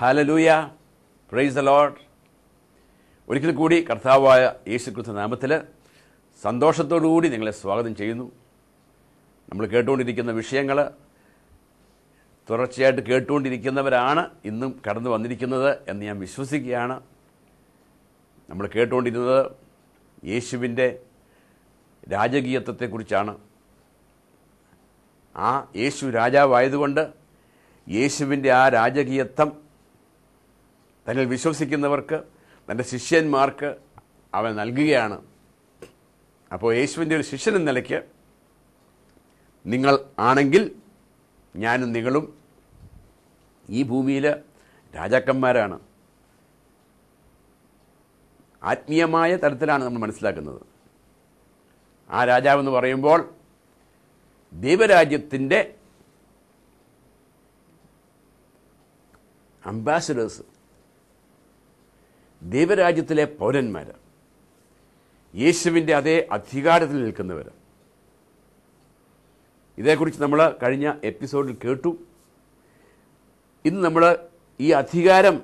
hallelujah praise the load ഒരിക്കൽ കൂടി കർത്താവായ യേശുക്രിസ്തു നാമത്തിൽ സന്തോഷത്തോടുകൂടി നിങ്ങളെ സ്വാഗതം ചെയ്യുന്നു നമ്മൾ കേട്ടുകൊണ്ടിരിക്കുന്ന വിഷയങ്ങൾ തുടർച്ചയായിട്ട് കേട്ടുകൊണ്ടിരിക്കുന്നവരാണ് ഇന്നും കടന്നു വന്നിരിക്കുന്നത് എന്ന് ഞാൻ വിശ്വസിക്കുകയാണ് നമ്മൾ കേട്ടുകൊണ്ടിരുന്നത് യേശുവിൻ്റെ രാജകീയത്വത്തെക്കുറിച്ചാണ് ആ യേശു രാജാവായതുകൊണ്ട് യേശുവിൻ്റെ ആ രാജകീയത്വം തന്നിൽ വിശ്വസിക്കുന്നവർക്ക് തൻ്റെ ശിഷ്യന്മാർക്ക് അവൻ നൽകുകയാണ് അപ്പോൾ യേശുവിൻ്റെ ഒരു ശിഷ്യൻ എന്ന നിലയ്ക്ക് നിങ്ങൾ ആണെങ്കിൽ ഞാനും നിങ്ങളും ഈ ഭൂമിയിൽ രാജാക്കന്മാരാണ് ആത്മീയമായ തലത്തിലാണ് നമ്മൾ മനസ്സിലാക്കുന്നത് ആ രാജാവെന്ന് പറയുമ്പോൾ ദൈവരാജ്യത്തിൻ്റെ അംബാസഡേഴ്സ് ദൈവരാജ്യത്തിലെ പൗരന്മാർ യേശുവിൻ്റെ അതേ അധികാരത്തിൽ നിൽക്കുന്നവർ ഇതേക്കുറിച്ച് നമ്മൾ കഴിഞ്ഞ എപ്പിസോഡിൽ കേട്ടു ഇന്ന് നമ്മൾ ഈ അധികാരം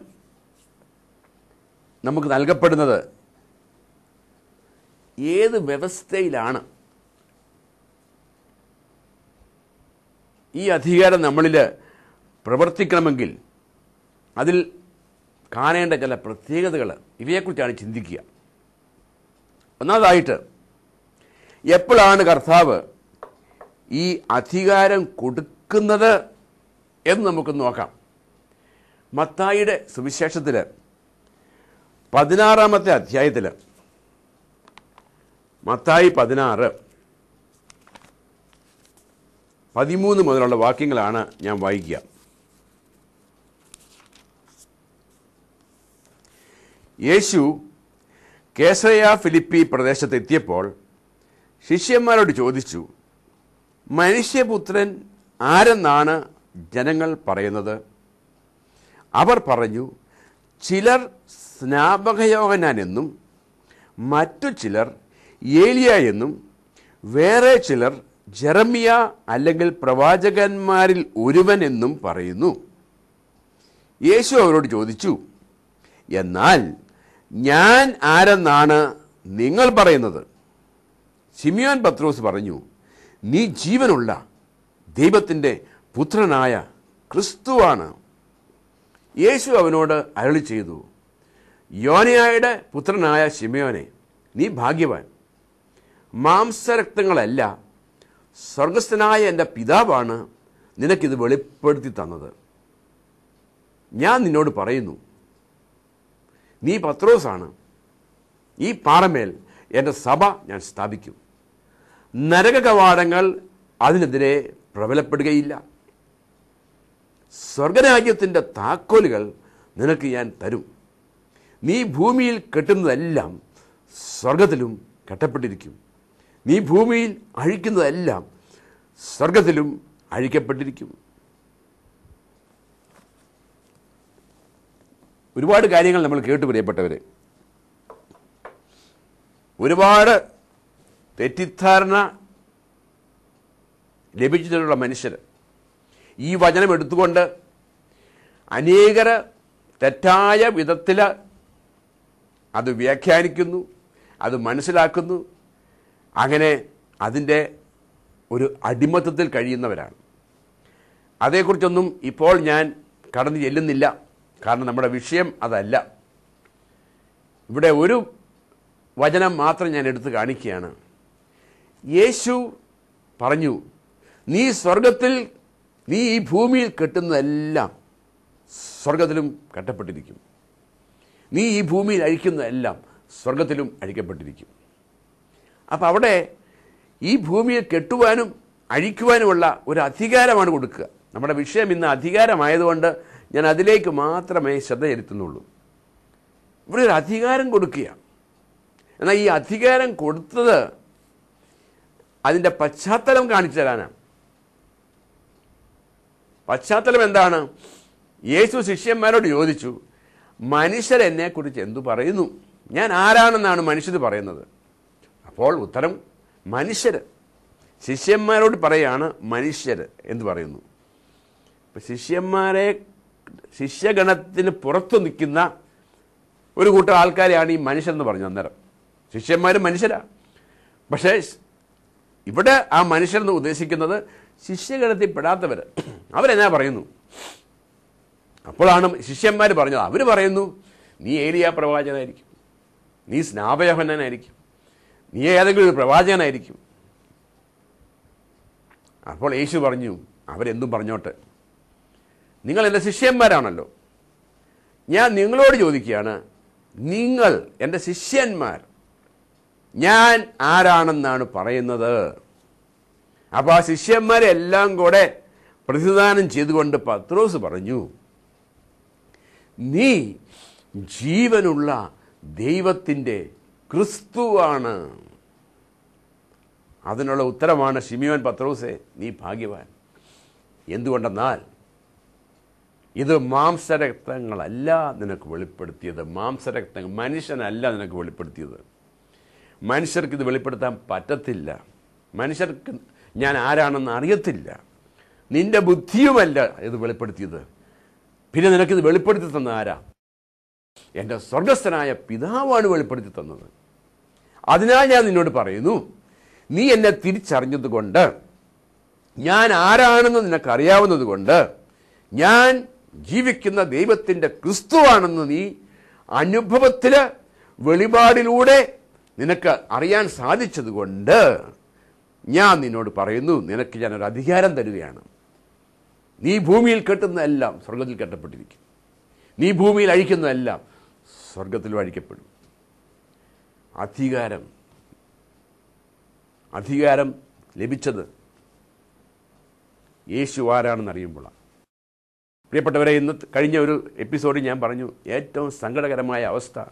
നമുക്ക് നൽകപ്പെടുന്നത് ഏത് വ്യവസ്ഥയിലാണ് ഈ അധികാരം നമ്മളിൽ പ്രവർത്തിക്കണമെങ്കിൽ അതിൽ കാണേണ്ട ചില പ്രത്യേകതകൾ ഇവയെക്കുറിച്ചാണ് ചിന്തിക്കുക ഒന്നാമതായിട്ട് എപ്പോഴാണ് കർത്താവ് ഈ അധികാരം കൊടുക്കുന്നത് എന്ന് നമുക്ക് നോക്കാം മത്തായിയുടെ സുവിശേഷത്തിൽ പതിനാറാമത്തെ അധ്യായത്തിൽ മത്തായി പതിനാറ് പതിമൂന്ന് മുതലുള്ള വാക്യങ്ങളാണ് ഞാൻ വായിക്കുക യേശു കേസയ ഫിലിപ്പി പ്രദേശത്തെത്തിയപ്പോൾ ശിഷ്യന്മാരോട് ചോദിച്ചു മനുഷ്യപുത്രൻ ആരെന്നാണ് ജനങ്ങൾ പറയുന്നത് അവർ പറഞ്ഞു ചിലർ സ്നാപകയോഗനാൻ മറ്റു ചിലർ ഏലിയ എന്നും വേറെ ചിലർ ജെറമിയ അല്ലെങ്കിൽ പ്രവാചകന്മാരിൽ ഒരുവൻ എന്നും പറയുന്നു യേശു അവരോട് ചോദിച്ചു എന്നാൽ ഞാൻ ആരെന്നാണ് നിങ്ങൾ പറയുന്നത് സിമിയോൻ പത്രോസ് പറഞ്ഞു നീ ജീവനുള്ള ദൈവത്തിൻ്റെ പുത്രനായ ക്രിസ്തുവാണ് യേശു അവനോട് അരളി ചെയ്തു യോനയായുടെ പുത്രനായ ശിമയോനെ നീ ഭാഗ്യവാൻ മാംസരക്തങ്ങളല്ല സ്വർഗസ്ഥനായ എൻ്റെ പിതാവാണ് നിനക്കിത് വെളിപ്പെടുത്തി തന്നത് ഞാൻ നിന്നോട് പറയുന്നു നീ പത്രോസാണ് ഈ പാറമേൽ എൻ്റെ സഭ ഞാൻ സ്ഥാപിക്കും നരക കവാടങ്ങൾ അതിനെതിരെ പ്രബലപ്പെടുകയില്ല സ്വർഗരാജ്യത്തിൻ്റെ താക്കോലുകൾ നിനക്ക് ഞാൻ തരും നീ ഭൂമിയിൽ കെട്ടുന്നതെല്ലാം സ്വർഗത്തിലും കെട്ടപ്പെട്ടിരിക്കും നീ ഭൂമിയിൽ അഴിക്കുന്നതെല്ലാം സ്വർഗത്തിലും അഴിക്കപ്പെട്ടിരിക്കും ഒരുപാട് കാര്യങ്ങൾ നമ്മൾ കേട്ട് പ്രിയപ്പെട്ടവർ ഒരുപാട് തെറ്റിദ്ധാരണ ലഭിച്ചിട്ടുള്ള മനുഷ്യർ ഈ വചനം എടുത്തുകൊണ്ട് അനേകർ തെറ്റായ വിധത്തിൽ അത് വ്യാഖ്യാനിക്കുന്നു അത് മനസ്സിലാക്കുന്നു അങ്ങനെ അതിൻ്റെ ഒരു അടിമത്തത്തിൽ കഴിയുന്നവരാണ് അതേക്കുറിച്ചൊന്നും ഇപ്പോൾ ഞാൻ കടന്നു ചെല്ലുന്നില്ല കാരണം നമ്മുടെ വിഷയം അതല്ല ഇവിടെ ഒരു വചനം മാത്രം ഞാൻ എടുത്തു കാണിക്കുകയാണ് യേശു പറഞ്ഞു നീ സ്വർഗത്തിൽ നീ ഈ ഭൂമിയിൽ കെട്ടുന്നതെല്ലാം സ്വർഗത്തിലും കെട്ടപ്പെട്ടിരിക്കും നീ ഈ ഭൂമിയിൽ അഴിക്കുന്നതെല്ലാം സ്വർഗത്തിലും അഴിക്കപ്പെട്ടിരിക്കും അപ്പോൾ അവിടെ ഈ ഭൂമിയെ കെട്ടുവാനും അഴിക്കുവാനുമുള്ള ഒരു അധികാരമാണ് കൊടുക്കുക നമ്മുടെ വിഷയം ഇന്ന് അധികാരമായതുകൊണ്ട് ഞാൻ അതിലേക്ക് മാത്രമേ ശ്രദ്ധ ചെലുത്തുന്നുള്ളൂ ഇവിടെ ഒരു അധികാരം കൊടുക്കുകയാണ് എന്നാൽ ഈ അധികാരം കൊടുത്തത് അതിൻ്റെ പശ്ചാത്തലം കാണിച്ചു തരാനാണ് പശ്ചാത്തലം എന്താണ് യേശു ശിഷ്യന്മാരോട് ചോദിച്ചു മനുഷ്യരെന്നെക്കുറിച്ച് എന്തു പറയുന്നു ഞാൻ ആരാണെന്നാണ് മനുഷ്യർ പറയുന്നത് അപ്പോൾ ഉത്തരം മനുഷ്യർ ശിഷ്യന്മാരോട് പറയാണ് മനുഷ്യർ എന്ന് പറയുന്നു ശിഷ്യന്മാരെ ശിഷ്യഗണത്തിന് പുറത്തു നിൽക്കുന്ന ഒരു കൂട്ടം ആൾക്കാരെയാണ് ഈ മനുഷ്യരെന്ന് പറഞ്ഞു അന്നേരം ശിഷ്യന്മാർ മനുഷ്യരാണ് പക്ഷേ ഇവിടെ ആ മനുഷ്യരെന്ന് ഉദ്ദേശിക്കുന്നത് ശിഷ്യഗണത്തിൽ പെടാത്തവർ അവരെന്നാ പറയുന്നു അപ്പോഴാണ് ശിഷ്യന്മാർ പറഞ്ഞത് അവർ പറയുന്നു നീ ഏലിയ പ്രവാചകനായിരിക്കും നീ സ്നാപയഹനായിരിക്കും നീ ഏതെങ്കിലും ഒരു പ്രവാചകനായിരിക്കും അപ്പോൾ യേശു പറഞ്ഞു അവരെന്തും പറഞ്ഞോട്ടെ നിങ്ങൾ എൻ്റെ ശിഷ്യന്മാരാണല്ലോ ഞാൻ നിങ്ങളോട് ചോദിക്കുകയാണ് നിങ്ങൾ എൻ്റെ ശിഷ്യന്മാർ ഞാൻ ആരാണെന്നാണ് പറയുന്നത് അപ്പോൾ ആ ശിഷ്യന്മാരെല്ലാം കൂടെ പ്രതിദാനം ചെയ്തുകൊണ്ട് പത്രോസ് പറഞ്ഞു നീ ജീവനുള്ള ദൈവത്തിൻ്റെ ക്രിസ്തുവാണ് അതിനുള്ള ഉത്തരമാണ് ഷിമിയോൻ പത്രോസെ നീ ഭാഗ്യവാൻ എന്തുകൊണ്ടെന്നാൽ ഇത് മാംസരക്തങ്ങളല്ല നിനക്ക് വെളിപ്പെടുത്തിയത് മാംസരക്തങ്ങൾ മനുഷ്യനല്ല നിനക്ക് വെളിപ്പെടുത്തിയത് മനുഷ്യർക്ക് ഇത് വെളിപ്പെടുത്താൻ പറ്റത്തില്ല മനുഷ്യർക്ക് ഞാൻ ആരാണെന്ന് അറിയത്തില്ല നിന്റെ ബുദ്ധിയുമല്ല ഇത് വെളിപ്പെടുത്തിയത് പിന്നെ നിനക്കിത് വെളിപ്പെടുത്തി തന്ന ആരാ എൻ്റെ സ്വർഗസ്ഥനായ പിതാവാണ് വെളിപ്പെടുത്തി തന്നത് അതിനാൽ ഞാൻ നിന്നോട് പറയുന്നു നീ എന്നെ തിരിച്ചറിഞ്ഞതുകൊണ്ട് ഞാൻ ആരാണെന്ന് നിനക്കറിയാവുന്നത് കൊണ്ട് ഞാൻ ജീവിക്കുന്ന ദൈവത്തിൻ്റെ ക്രിസ്തുവാണെന്ന് നീ അനുഭവത്തിൽ വെളിപാടിലൂടെ നിനക്ക് അറിയാൻ സാധിച്ചതുകൊണ്ട് ഞാൻ നിന്നോട് പറയുന്നു നിനക്ക് ഞാനൊരു അധികാരം തരികയാണ് നീ ഭൂമിയിൽ കെട്ടുന്നതെല്ലാം സ്വർഗത്തിൽ കെട്ടപ്പെട്ടിരിക്കും നീ ഭൂമിയിൽ അഴിക്കുന്നതെല്ലാം സ്വർഗത്തിൽ അഴിക്കപ്പെടും അധികാരം അധികാരം ലഭിച്ചത് യേശു ആരാണെന്ന് അറിയുമ്പോഴാണ് പ്രിയപ്പെട്ടവരെ ഇന്ന് കഴിഞ്ഞ ഒരു എപ്പിസോഡിൽ ഞാൻ പറഞ്ഞു ഏറ്റവും സങ്കടകരമായ അവസ്ഥ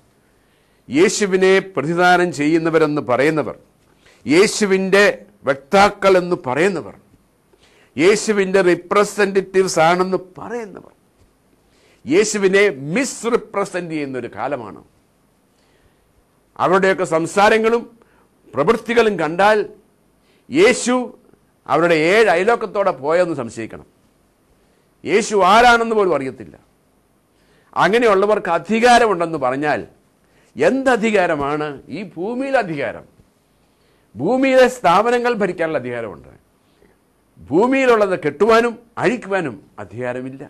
യേശുവിനെ പ്രതിദാനം ചെയ്യുന്നവരെന്ന് പറയുന്നവർ യേശുവിൻ്റെ വക്താക്കൾ എന്ന് പറയുന്നവർ യേശുവിൻ്റെ റിപ്രസെൻറ്റേറ്റീവ്സ് ആണെന്ന് പറയുന്നവർ യേശുവിനെ മിസ് റിപ്രസെൻ്റ് ചെയ്യുന്നൊരു കാലമാണ് അവരുടെയൊക്കെ സംസാരങ്ങളും പ്രവൃത്തികളും കണ്ടാൽ യേശു അവരുടെ ഏഴ് അയലോക്കത്തോടെ പോയെന്ന് സംശയിക്കണം യേശു ആരാണെന്ന് പോലും അറിയത്തില്ല അങ്ങനെയുള്ളവർക്ക് അധികാരമുണ്ടെന്ന് പറഞ്ഞാൽ എന്തധികാരമാണ് ഈ ഭൂമിയിലെ അധികാരം ഭൂമിയിലെ സ്ഥാപനങ്ങൾ ഭരിക്കാനുള്ള അധികാരമുണ്ട് ഭൂമിയിലുള്ളത് കെട്ടുവാനും അഴിക്കുവാനും അധികാരമില്ല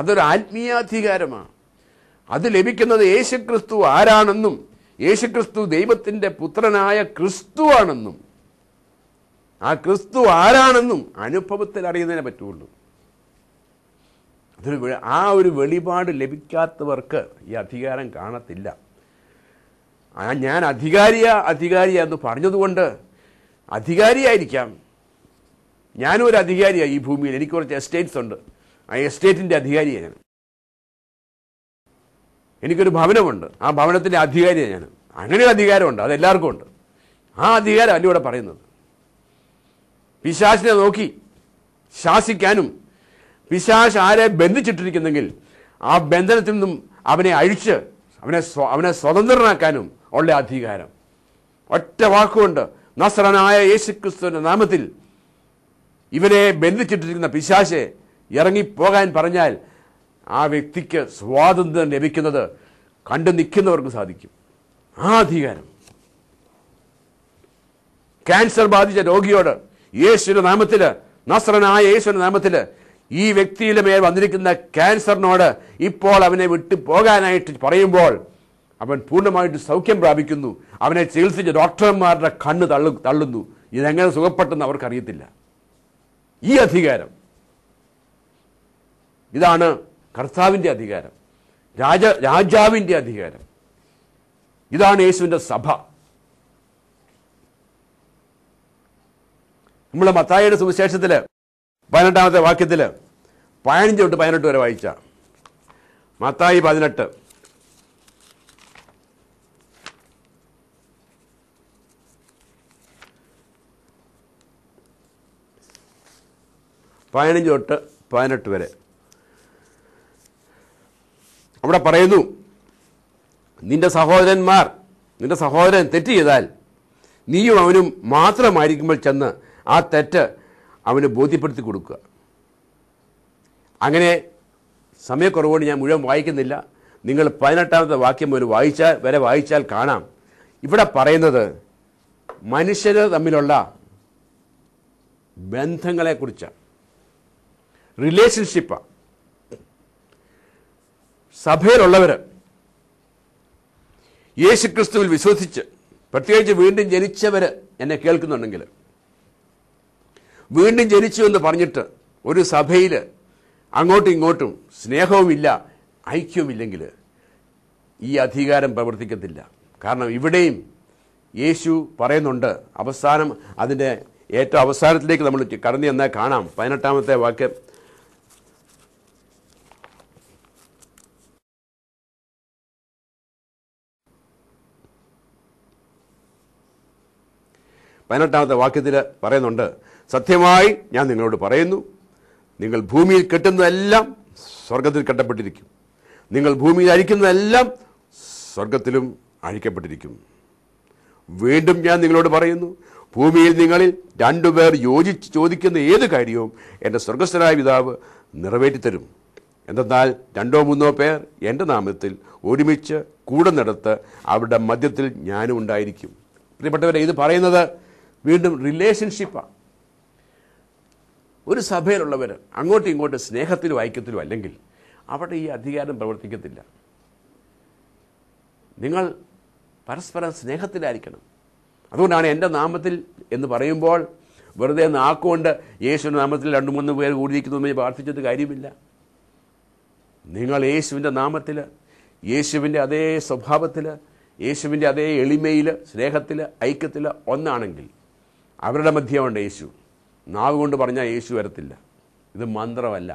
അതൊരു ആത്മീയാധികാരമാണ് അത് ലഭിക്കുന്നത് യേശുക്രിസ്തു ആരാണെന്നും യേശുക്രിസ്തു ദൈവത്തിൻ്റെ പുത്രനായ ക്രിസ്തുവാണെന്നും ആ ക്രിസ്തു ആരാണെന്നും അനുഭവത്തിൽ അറിയുന്നതിനെ പറ്റുള്ളൂ അതൊരു ആ ഒരു വെളിപാട് ലഭിക്കാത്തവർക്ക് ഈ അധികാരം കാണത്തില്ല ഞാൻ അധികാരിയ അധികാരിയ എന്ന് പറഞ്ഞതുകൊണ്ട് അധികാരിയായിരിക്കാം ഞാനും ഒരു അധികാരിയാണ് ഈ ഭൂമിയിൽ എനിക്ക് കുറച്ച് എസ്റ്റേറ്റ്സ് ഉണ്ട് ആ എസ്റ്റേറ്റിൻ്റെ അധികാരിയാണ് ഞാൻ എനിക്കൊരു ഭവനമുണ്ട് ആ ഭവനത്തിൻ്റെ അധികാരിയാണ് ഞാൻ അങ്ങനെ ഒരു അധികാരമുണ്ട് അത് എല്ലാവർക്കും ഉണ്ട് ആ അധികാരം അല്ല ഇവിടെ പറയുന്നത് പിശാസിനെ നോക്കി ശാസിക്കാനും പിശാശ് ആരെ ബന്ധിച്ചിട്ടിരിക്കുന്നെങ്കിൽ ആ ബന്ധനത്തിൽ നിന്നും അവനെ അഴിച്ച് അവനെ അവനെ സ്വതന്ത്രനാക്കാനും ഉള്ള അധികാരം ഒറ്റ വാക്കുകൊണ്ട് നസ്രനായ യേശുക്രിസ്തുവിൻ്റെ നാമത്തിൽ ഇവനെ ബന്ധിച്ചിട്ടിരിക്കുന്ന പിശാശെ ഇറങ്ങിപ്പോകാൻ പറഞ്ഞാൽ ആ വ്യക്തിക്ക് സ്വാതന്ത്ര്യം ലഭിക്കുന്നത് കണ്ടു നിൽക്കുന്നവർക്ക് സാധിക്കും ആ അധികാരം ക്യാൻസർ ബാധിച്ച രോഗിയോട് യേശുവിൻ്റെ നാമത്തിൽ നസ്രനായ യേശുവിൻ്റെ നാമത്തിൽ ഈ വ്യക്തിയുടെ മേൽ വന്നിരിക്കുന്ന ക്യാൻസറിനോട് ഇപ്പോൾ അവനെ വിട്ടു പോകാനായിട്ട് പറയുമ്പോൾ അവൻ പൂർണ്ണമായിട്ട് സൗഖ്യം പ്രാപിക്കുന്നു അവനെ ചികിത്സിച്ച ഡോക്ടർമാരുടെ കണ്ണ് തള്ളു തള്ളുന്നു ഇതെങ്ങനെ സുഖപ്പെട്ടെന്ന് അവർക്കറിയത്തില്ല ഈ അധികാരം ഇതാണ് കർത്താവിൻ്റെ അധികാരം രാജ രാജാവിൻ്റെ അധികാരം ഇതാണ് യേശുവിൻ്റെ സഭ നമ്മൾ മത്തായിയുടെ സുവിശേഷത്തിൽ പതിനെട്ടാമത്തെ വാക്യത്തിൽ പതിനഞ്ച് തൊട്ട് പതിനെട്ട് വരെ വായിച്ച മത്തായി പതിനെട്ട് പതിനഞ്ച് തൊട്ട് പതിനെട്ട് വരെ അവിടെ പറയുന്നു നിന്റെ സഹോദരന്മാർ നിന്റെ സഹോദരൻ തെറ്റ് ചെയ്താൽ നീയും അവനും മാത്രമായിരിക്കുമ്പോൾ ചെന്ന് ആ തെറ്റ് അവന് ബോധ്യപ്പെടുത്തി കൊടുക്കുക അങ്ങനെ സമയക്കുറവോട് ഞാൻ മുഴുവൻ വായിക്കുന്നില്ല നിങ്ങൾ പതിനെട്ടാമത്തെ വാക്യം ഒരു വായിച്ചാൽ വരെ വായിച്ചാൽ കാണാം ഇവിടെ പറയുന്നത് മനുഷ്യർ തമ്മിലുള്ള ബന്ധങ്ങളെക്കുറിച്ചാണ് റിലേഷൻഷിപ്പാണ് സഭയിലുള്ളവർ യേശുക്രിസ്തുവിൽ വിശ്വസിച്ച് പ്രത്യേകിച്ച് വീണ്ടും ജനിച്ചവർ എന്നെ കേൾക്കുന്നുണ്ടെങ്കിൽ വീണ്ടും ജനിച്ചു എന്ന് പറഞ്ഞിട്ട് ഒരു സഭയിൽ അങ്ങോട്ടും ഇങ്ങോട്ടും സ്നേഹവുമില്ല ഐക്യവുമില്ലെങ്കിൽ ഈ അധികാരം പ്രവർത്തിക്കത്തില്ല കാരണം ഇവിടെയും യേശു പറയുന്നുണ്ട് അവസാനം അതിൻ്റെ ഏറ്റവും അവസാനത്തിലേക്ക് നമ്മൾ കടന്നു എന്നാൽ കാണാം പതിനെട്ടാമത്തെ വാക്യം പതിനെട്ടാമത്തെ വാക്യത്തിൽ പറയുന്നുണ്ട് സത്യമായി ഞാൻ നിങ്ങളോട് പറയുന്നു നിങ്ങൾ ഭൂമിയിൽ കെട്ടുന്നതെല്ലാം സ്വർഗത്തിൽ കെട്ടപ്പെട്ടിരിക്കും നിങ്ങൾ ഭൂമിയിൽ അഴിക്കുന്നതെല്ലാം സ്വർഗത്തിലും അഴിക്കപ്പെട്ടിരിക്കും വീണ്ടും ഞാൻ നിങ്ങളോട് പറയുന്നു ഭൂമിയിൽ നിങ്ങളിൽ രണ്ടുപേർ യോജിച്ച് ചോദിക്കുന്ന ഏത് കാര്യവും എൻ്റെ സ്വർഗസ്ഥനായ പിതാവ് നിറവേറ്റിത്തരും എന്തെന്നാൽ രണ്ടോ മൂന്നോ പേർ എൻ്റെ നാമത്തിൽ ഒരുമിച്ച് നടത്ത് അവരുടെ മധ്യത്തിൽ ഞാനും ഉണ്ടായിരിക്കും പ്രിയപ്പെട്ടവരെ ഇത് പറയുന്നത് വീണ്ടും റിലേഷൻഷിപ്പാണ് ഒരു സഭയിലുള്ളവർ അങ്ങോട്ടും ഇങ്ങോട്ടും സ്നേഹത്തിലും ഐക്യത്തിലും അല്ലെങ്കിൽ അവിടെ ഈ അധികാരം പ്രവർത്തിക്കത്തില്ല നിങ്ങൾ പരസ്പരം സ്നേഹത്തിലായിരിക്കണം അതുകൊണ്ടാണ് എൻ്റെ നാമത്തിൽ എന്ന് പറയുമ്പോൾ വെറുതെ നാക്കുകൊണ്ട് യേശുവിൻ്റെ നാമത്തിൽ രണ്ട് മൂന്ന് പേർ കൂടിയിരിക്കുന്നു പ്രാർത്ഥിച്ചത് കാര്യമില്ല നിങ്ങൾ യേശുവിൻ്റെ നാമത്തിൽ യേശുവിൻ്റെ അതേ സ്വഭാവത്തിൽ യേശുവിൻ്റെ അതേ എളിമയിൽ സ്നേഹത്തിൽ ഐക്യത്തിൽ ഒന്നാണെങ്കിൽ അവരുടെ മധ്യമുണ്ട് യേശു നാവ് കൊണ്ട് പറഞ്ഞാൽ യേശു വരത്തില്ല ഇത് മന്ത്രമല്ല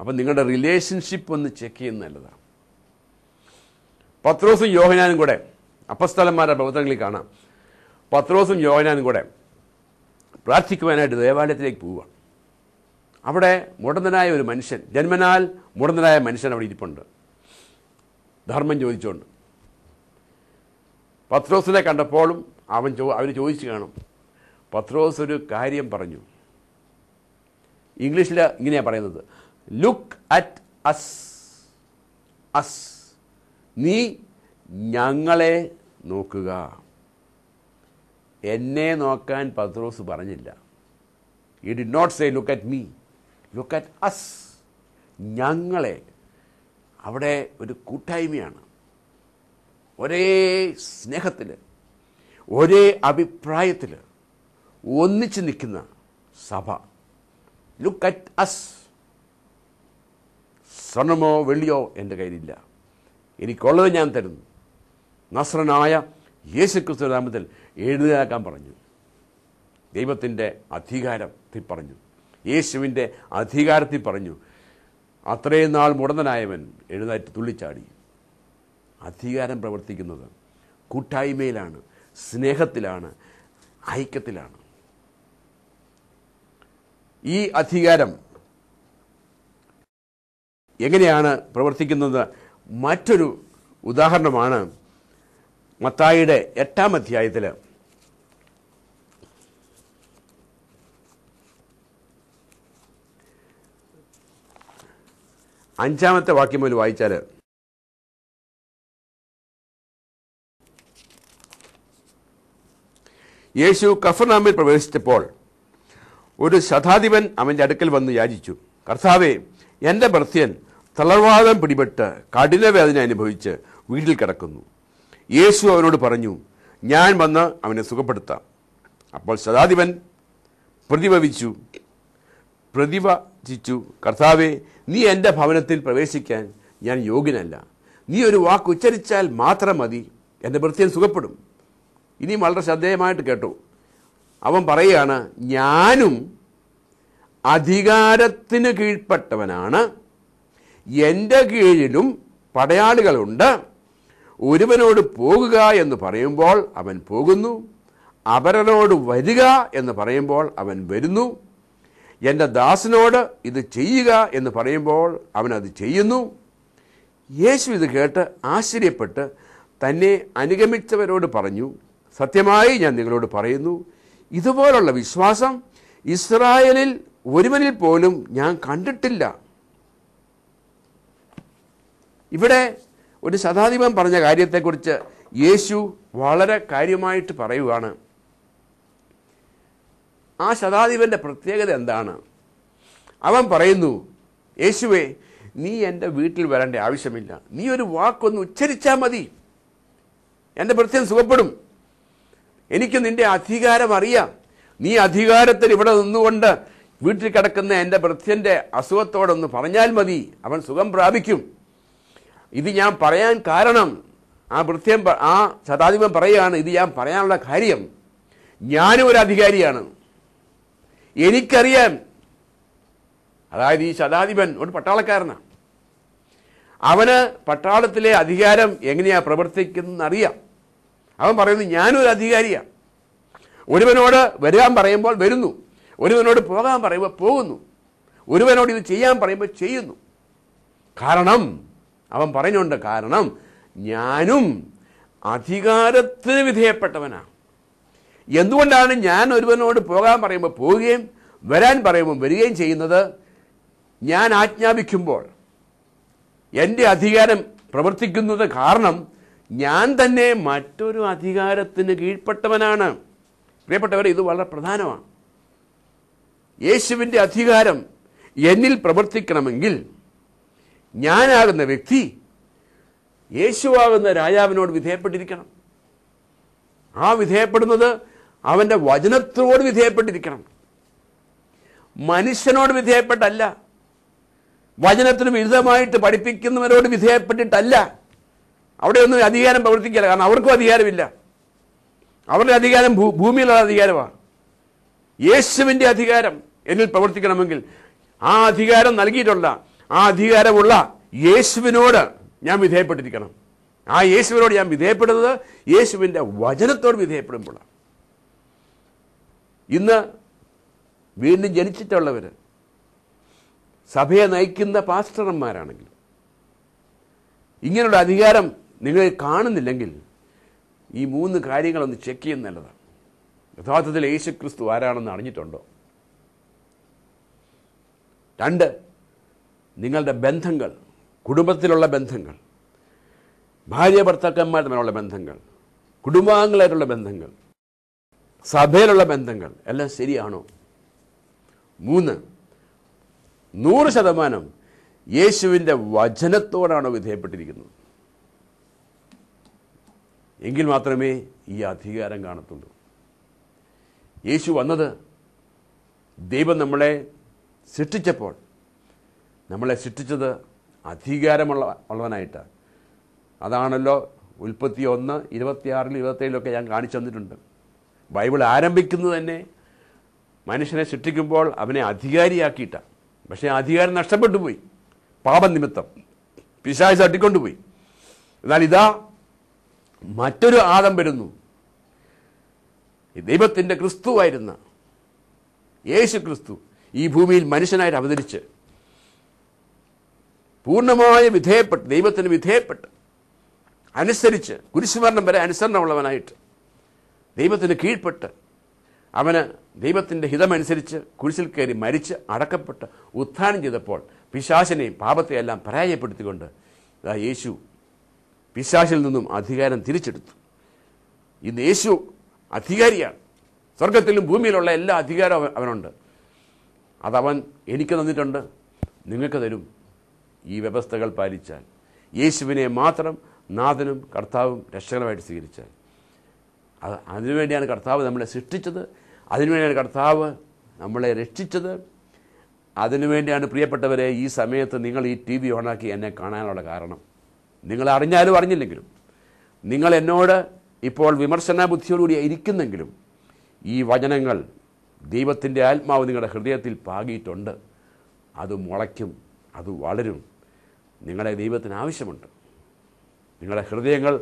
അപ്പം നിങ്ങളുടെ റിലേഷൻഷിപ്പ് ഒന്ന് ചെക്ക് ചെയ്യുന്ന നല്ലതാണ് പത്രോസും യോഹനാനും കൂടെ അപ്പസ്ഥലന്മാരുടെ പ്രവർത്തനങ്ങളിൽ കാണാം പത്രോസും യോഹനാനും കൂടെ പ്രാർത്ഥിക്കുവാനായിട്ട് ദേവാലയത്തിലേക്ക് പോവുക അവിടെ മുടന്തനായ ഒരു മനുഷ്യൻ ജന്മനാൽ മുടന്തനായ മനുഷ്യൻ അവിടെ ഇരിപ്പുണ്ട് ധർമ്മം ചോദിച്ചുകൊണ്ട് പത്രോസിനെ കണ്ടപ്പോഴും അവൻ ചോ അവർ ചോദിച്ചു കാണും പത്രോസ് ഒരു കാര്യം പറഞ്ഞു ഇംഗ്ലീഷിൽ ഇങ്ങനെയാണ് പറയുന്നത് ലുക്ക് അറ്റ് അസ് അസ് നീ ഞങ്ങളെ നോക്കുക എന്നെ നോക്കാൻ പത്രോസ് പറഞ്ഞില്ല ഈ did not say look at me look at us ഞങ്ങളെ അവിടെ ഒരു കൂട്ടായ്മയാണ് ഒരേ സ്നേഹത്തിൽ ഒരേ അഭിപ്രായത്തിൽ ഒന്നിച്ച് നിൽക്കുന്ന സഭ ലുക്ക് അറ്റ് അസ് സ്വർണമോ വെള്ളിയോ എൻ്റെ കയ്യിലില്ല എനിക്കുള്ളത് ഞാൻ തരുന്നു നസ്രനായ ക്രിസ്തു നാമത്തിൽ എഴുതാക്കാൻ പറഞ്ഞു ദൈവത്തിൻ്റെ അധികാരത്തിൽ പറഞ്ഞു യേശുവിൻ്റെ അധികാരത്തിൽ പറഞ്ഞു അത്രയും നാൾ മുടന്തനായവൻ എഴുന്നേറ്റ് തുള്ളിച്ചാടി അധികാരം പ്രവർത്തിക്കുന്നത് കൂട്ടായ്മയിലാണ് സ്നേഹത്തിലാണ് ഐക്യത്തിലാണ് ഈ അധികാരം എങ്ങനെയാണ് പ്രവർത്തിക്കുന്നത് മറ്റൊരു ഉദാഹരണമാണ് മത്തായിയുടെ എട്ടാം അധ്യായത്തിൽ അഞ്ചാമത്തെ വാക്യം മുതൽ വായിച്ചാൽ യേശു കഫർനാമിൽ പ്രവേശിച്ചപ്പോൾ ഒരു ശതാധിപൻ അവൻ്റെ അടുക്കൽ വന്ന് യാചിച്ചു കർത്താവെ എൻ്റെ ഭർത്തിയൻ തളർവാദം പിടിപെട്ട് കഠിനവേദന അനുഭവിച്ച് വീട്ടിൽ കിടക്കുന്നു യേശു അവനോട് പറഞ്ഞു ഞാൻ വന്ന് അവനെ സുഖപ്പെടുത്താം അപ്പോൾ ശതാധിപൻ പ്രതിഭവിച്ചു പ്രതിഭിച്ചു കർത്താവെ നീ എൻ്റെ ഭവനത്തിൽ പ്രവേശിക്കാൻ ഞാൻ യോഗ്യനല്ല നീ ഒരു വാക്ക് ഉച്ചരിച്ചാൽ മാത്രം മതി എൻ്റെ ഭൃത്യൻ സുഖപ്പെടും ഇനിയും വളരെ ശ്രദ്ധേയമായിട്ട് കേട്ടു അവൻ പറയുകയാണ് ഞാനും അധികാരത്തിന് കീഴ്പ്പെട്ടവനാണ് എൻ്റെ കീഴിലും പടയാളികളുണ്ട് ഒരുവനോട് പോകുക എന്ന് പറയുമ്പോൾ അവൻ പോകുന്നു അവരനോട് വരിക എന്ന് പറയുമ്പോൾ അവൻ വരുന്നു എൻ്റെ ദാസിനോട് ഇത് ചെയ്യുക എന്ന് പറയുമ്പോൾ അവനത് ചെയ്യുന്നു യേശു ഇത് കേട്ട് ആശ്ചര്യപ്പെട്ട് തന്നെ അനുഗമിച്ചവരോട് പറഞ്ഞു സത്യമായി ഞാൻ നിങ്ങളോട് പറയുന്നു ഇതുപോലുള്ള വിശ്വാസം ഇസ്രായേലിൽ ഒരുവനിൽ പോലും ഞാൻ കണ്ടിട്ടില്ല ഇവിടെ ഒരു ശതാധിപൻ പറഞ്ഞ കാര്യത്തെക്കുറിച്ച് യേശു വളരെ കാര്യമായിട്ട് പറയുകയാണ് ആ ശതാധിപൻ്റെ പ്രത്യേകത എന്താണ് അവൻ പറയുന്നു യേശുവേ നീ എൻ്റെ വീട്ടിൽ വരേണ്ട ആവശ്യമില്ല നീ ഒരു വാക്കൊന്ന് ഉച്ചരിച്ചാൽ മതി എൻ്റെ പ്രത്യേകം സുഖപ്പെടും എനിക്ക് നിന്റെ അധികാരം അറിയാം നീ അധികാരത്തിൽ ഇവിടെ നിന്നുകൊണ്ട് വീട്ടിൽ കിടക്കുന്ന എൻ്റെ വൃത്യൻ്റെ അസുഖത്തോടൊന്ന് പറഞ്ഞാൽ മതി അവൻ സുഖം പ്രാപിക്കും ഇത് ഞാൻ പറയാൻ കാരണം ആ വൃത്യം ആ ശതാധിപൻ പറയുകയാണ് ഇത് ഞാൻ പറയാനുള്ള കാര്യം ഞാനും ഒരു അധികാരിയാണ് എനിക്കറിയാം അതായത് ഈ ശതാധിപൻ ഒരു പട്ടാളക്കാരനാണ് അവന് പട്ടാളത്തിലെ അധികാരം എങ്ങനെയാണ് പ്രവർത്തിക്കുന്നതെന്നറിയാം അവൻ പറയുന്നു ഞാനൊരു അധികാരിയാണ് ഒരുവനോട് വരാൻ പറയുമ്പോൾ വരുന്നു ഒരുവനോട് പോകാൻ പറയുമ്പോൾ പോകുന്നു ഒരുവനോട് ഇത് ചെയ്യാൻ പറയുമ്പോൾ ചെയ്യുന്നു കാരണം അവൻ പറഞ്ഞുകൊണ്ട് കാരണം ഞാനും അധികാരത്തിന് വിധേയപ്പെട്ടവനാണ് എന്തുകൊണ്ടാണ് ഞാൻ ഒരുവനോട് പോകാൻ പറയുമ്പോൾ പോവുകയും വരാൻ പറയുമ്പോൾ വരികയും ചെയ്യുന്നത് ഞാൻ ആജ്ഞാപിക്കുമ്പോൾ എൻ്റെ അധികാരം പ്രവർത്തിക്കുന്നത് കാരണം ഞാൻ തന്നെ മറ്റൊരു അധികാരത്തിന് കീഴ്പ്പെട്ടവനാണ് പ്രിയപ്പെട്ടവർ ഇത് വളരെ പ്രധാനമാണ് യേശുവിൻ്റെ അധികാരം എന്നിൽ പ്രവർത്തിക്കണമെങ്കിൽ ഞാനാകുന്ന വ്യക്തി യേശുവാകുന്ന രാജാവിനോട് വിധേയപ്പെട്ടിരിക്കണം ആ വിധേയപ്പെടുന്നത് അവൻ്റെ വചനത്തോട് വിധേയപ്പെട്ടിരിക്കണം മനുഷ്യനോട് വിധേയപ്പെട്ടല്ല വചനത്തിന് വിരുദ്ധമായിട്ട് പഠിപ്പിക്കുന്നവരോട് വിധേയപ്പെട്ടിട്ടല്ല അവിടെ ഒന്നും അധികാരം പ്രവർത്തിക്കില്ല കാരണം അവർക്കും അധികാരമില്ല അവരുടെ അധികാരം ഭൂ ഭൂമിയിലുള്ള അധികാരമാണ് യേശുവിൻ്റെ അധികാരം എന്നിൽ പ്രവർത്തിക്കണമെങ്കിൽ ആ അധികാരം നൽകിയിട്ടുള്ള ആ അധികാരമുള്ള യേശുവിനോട് ഞാൻ വിധേയപ്പെട്ടിരിക്കണം ആ യേശുവിനോട് ഞാൻ വിധേയപ്പെടുന്നത് യേശുവിൻ്റെ വചനത്തോട് വിധേയപ്പെടുമ്പോഴാണ് ഇന്ന് വീണ്ടും ജനിച്ചിട്ടുള്ളവർ സഭയെ നയിക്കുന്ന പാസ്റ്റർമാരാണെങ്കിലും ഇങ്ങനെയുള്ള അധികാരം നിങ്ങളെ കാണുന്നില്ലെങ്കിൽ ഈ മൂന്ന് കാര്യങ്ങളൊന്ന് ചെക്ക് ചെയ്യുന്ന നല്ലതാണ് യഥാർത്ഥത്തിൽ ക്രിസ്തു ആരാണെന്ന് അറിഞ്ഞിട്ടുണ്ടോ രണ്ട് നിങ്ങളുടെ ബന്ധങ്ങൾ കുടുംബത്തിലുള്ള ബന്ധങ്ങൾ ഭാര്യ ഭർത്താക്കന്മാർ തമ്മിലുള്ള ബന്ധങ്ങൾ കുടുംബാംഗങ്ങളായിട്ടുള്ള ബന്ധങ്ങൾ സഭയിലുള്ള ബന്ധങ്ങൾ എല്ലാം ശരിയാണോ മൂന്ന് നൂറ് ശതമാനം യേശുവിൻ്റെ വചനത്തോടാണോ വിധേയപ്പെട്ടിരിക്കുന്നത് എങ്കിൽ മാത്രമേ ഈ അധികാരം കാണത്തുള്ളൂ യേശു വന്നത് ദൈവം നമ്മളെ സൃഷ്ടിച്ചപ്പോൾ നമ്മളെ സൃഷ്ടിച്ചത് അധികാരമുള്ള ഉള്ളവനായിട്ടാണ് അതാണല്ലോ ഉൽപ്പത്തി ഒന്ന് ഇരുപത്തിയാറിലും ഇരുപത്തേഴിലൊക്കെ ഞാൻ കാണിച്ചു തന്നിട്ടുണ്ട് ബൈബിൾ ആരംഭിക്കുന്നത് തന്നെ മനുഷ്യനെ സൃഷ്ടിക്കുമ്പോൾ അവനെ അധികാരിയാക്കിയിട്ടാണ് പക്ഷേ അധികാരം നഷ്ടപ്പെട്ടു പോയി പാപനിമിത്തം പിശാച തട്ടിക്കൊണ്ടുപോയി എന്നാൽ ഇതാ മറ്റൊരു ആദം വരുന്നു ദൈവത്തിൻ്റെ ക്രിസ്തുവായിരുന്ന യേശു ക്രിസ്തു ഈ ഭൂമിയിൽ മനുഷ്യനായിട്ട് അവതരിച്ച് പൂർണ്ണമായ വിധേയപ്പെട്ട് ദൈവത്തിന് വിധേയപ്പെട്ട് അനുസരിച്ച് കുരിശുമരണം വരെ അനുസരണമുള്ളവനായിട്ട് ദൈവത്തിന് കീഴ്പ്പെട്ട് അവന് ദൈവത്തിൻ്റെ ഹിതമനുസരിച്ച് കുരിശിൽ കയറി മരിച്ച് അടക്കപ്പെട്ട് ഉത്ഥാനം ചെയ്തപ്പോൾ പിശാശിനെയും പാപത്തെയെല്ലാം പരാജയപ്പെടുത്തിക്കൊണ്ട് യേശു പിശാശിൽ നിന്നും അധികാരം തിരിച്ചെടുത്തു ഇന്ന് യേശു അധികാരിയാണ് സ്വർഗത്തിലും ഭൂമിയിലുള്ള എല്ലാ അധികാരവും അവനുണ്ട് അതവൻ എനിക്ക് തന്നിട്ടുണ്ട് നിങ്ങൾക്ക് തരും ഈ വ്യവസ്ഥകൾ പാലിച്ചാൽ യേശുവിനെ മാത്രം നാഥനും കർത്താവും രക്ഷകനുമായിട്ട് സ്വീകരിച്ചാൽ അത് അതിനുവേണ്ടിയാണ് കർത്താവ് നമ്മളെ സൃഷ്ടിച്ചത് അതിനുവേണ്ടിയാണ് കർത്താവ് നമ്മളെ രക്ഷിച്ചത് അതിനുവേണ്ടിയാണ് പ്രിയപ്പെട്ടവരെ ഈ സമയത്ത് നിങ്ങൾ ഈ ടി വി ഓണാക്കി എന്നെ കാണാനുള്ള കാരണം നിങ്ങൾ അറിഞ്ഞാലും അറിഞ്ഞില്ലെങ്കിലും നിങ്ങൾ എന്നോട് ഇപ്പോൾ വിമർശന ബുദ്ധിയോടുകൂടി ഇരിക്കുന്നെങ്കിലും ഈ വചനങ്ങൾ ദൈവത്തിൻ്റെ ആത്മാവ് നിങ്ങളുടെ ഹൃദയത്തിൽ പാകിയിട്ടുണ്ട് അത് മുളയ്ക്കും അത് വളരും നിങ്ങളെ ദൈവത്തിന് ആവശ്യമുണ്ട് നിങ്ങളുടെ ഹൃദയങ്ങൾ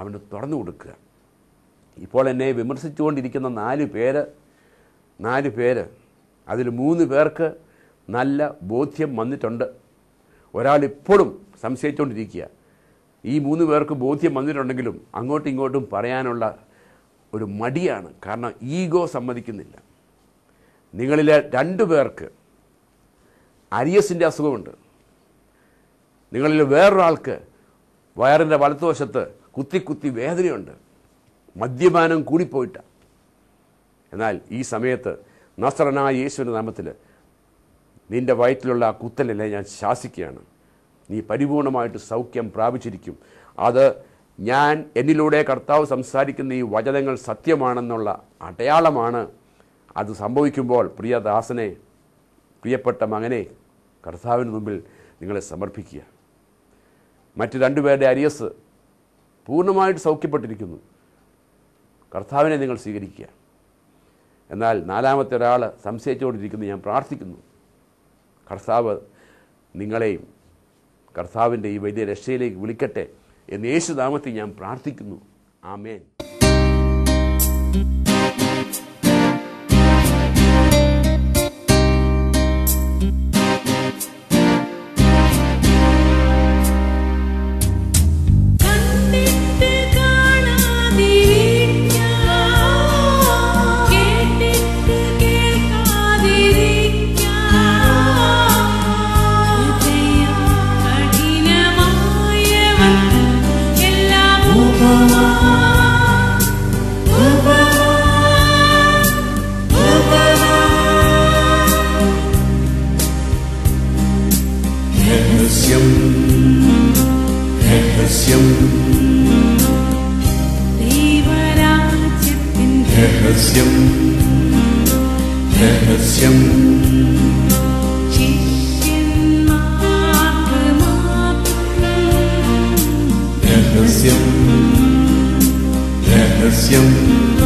അവന് തുറന്നു കൊടുക്കുക ഇപ്പോൾ എന്നെ വിമർശിച്ചുകൊണ്ടിരിക്കുന്ന നാല് പേര് നാല് പേര് അതിൽ മൂന്ന് പേർക്ക് നല്ല ബോധ്യം വന്നിട്ടുണ്ട് ഒരാൾ ഇപ്പോഴും സംശയിച്ചുകൊണ്ടിരിക്കുകയാണ് ഈ മൂന്ന് പേർക്ക് ബോധ്യം വന്നിട്ടുണ്ടെങ്കിലും അങ്ങോട്ടും ഇങ്ങോട്ടും പറയാനുള്ള ഒരു മടിയാണ് കാരണം ഈഗോ സമ്മതിക്കുന്നില്ല നിങ്ങളിലെ രണ്ടു പേർക്ക് അരിയസിൻ്റെ അസുഖമുണ്ട് നിങ്ങളിൽ വേറൊരാൾക്ക് വയറിൻ്റെ വലത്തുവശത്ത് കുത്തി കുത്തി വേദനയുണ്ട് മദ്യപാനം കൂടിപ്പോയിട്ട എന്നാൽ ഈ സമയത്ത് നസ്രനായ യേശുവിൻ്റെ നാമത്തിൽ നിൻ്റെ വയറ്റിലുള്ള ആ കുത്തലിനെ ഞാൻ ശാസിക്കുകയാണ് നീ പരിപൂർണമായിട്ട് സൗഖ്യം പ്രാപിച്ചിരിക്കും അത് ഞാൻ എന്നിലൂടെ കർത്താവ് സംസാരിക്കുന്ന ഈ വചനങ്ങൾ സത്യമാണെന്നുള്ള അടയാളമാണ് അത് സംഭവിക്കുമ്പോൾ ദാസനെ പ്രിയപ്പെട്ട മകനെ കർത്താവിന് മുമ്പിൽ നിങ്ങളെ സമർപ്പിക്കുക മറ്റ് രണ്ടുപേരുടെ അരിയസ് പൂർണ്ണമായിട്ട് സൗഖ്യപ്പെട്ടിരിക്കുന്നു കർത്താവിനെ നിങ്ങൾ സ്വീകരിക്കുക എന്നാൽ നാലാമത്തെ ഒരാൾ സംശയിച്ചുകൊണ്ടിരിക്കുന്നു ഞാൻ പ്രാർത്ഥിക്കുന്നു കർത്താവ് നിങ്ങളെയും കർത്താവിൻ്റെ ഈ വലിയ രക്ഷയിലേക്ക് വിളിക്കട്ടെ എന്ന് യേശുനാമത്തിൽ ഞാൻ പ്രാർത്ഥിക്കുന്നു ആമേൻ Deja siyem Chishin Mathe